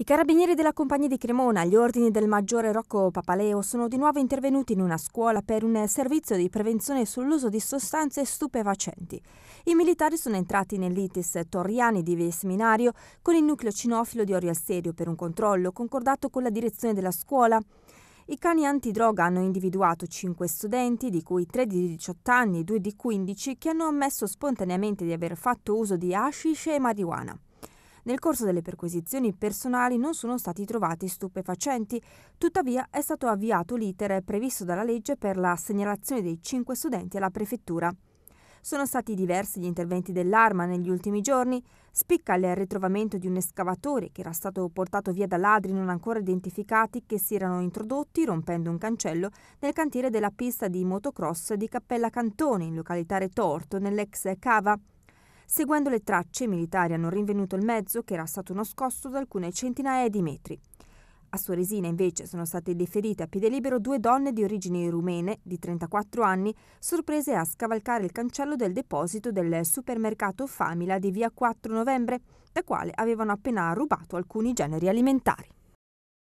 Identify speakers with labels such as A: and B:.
A: I carabinieri della compagnia di Cremona, agli ordini del maggiore Rocco Papaleo, sono di nuovo intervenuti in una scuola per un servizio di prevenzione sull'uso di sostanze stupefacenti. I militari sono entrati nell'ITIS Torriani di Seminario con il nucleo cinofilo di Orio Serio per un controllo concordato con la direzione della scuola. I cani antidroga hanno individuato 5 studenti, di cui 3 di 18 anni e 2 di 15, che hanno ammesso spontaneamente di aver fatto uso di hashish e marijuana. Nel corso delle perquisizioni personali non sono stati trovati stupefacenti, tuttavia è stato avviato l'iter previsto dalla legge per la segnalazione dei cinque studenti alla prefettura. Sono stati diversi gli interventi dell'arma negli ultimi giorni. Spicca il ritrovamento di un escavatore che era stato portato via da ladri non ancora identificati che si erano introdotti, rompendo un cancello, nel cantiere della pista di motocross di Cappella Cantone, in località Retorto, nell'ex cava. Seguendo le tracce, i militari hanno rinvenuto il mezzo che era stato nascosto da alcune centinaia di metri. A Suoresina invece sono state deferite a piede libero due donne di origini rumene di 34 anni, sorprese a scavalcare il cancello del deposito del supermercato Famila di via 4 novembre, da quale avevano appena rubato alcuni generi alimentari.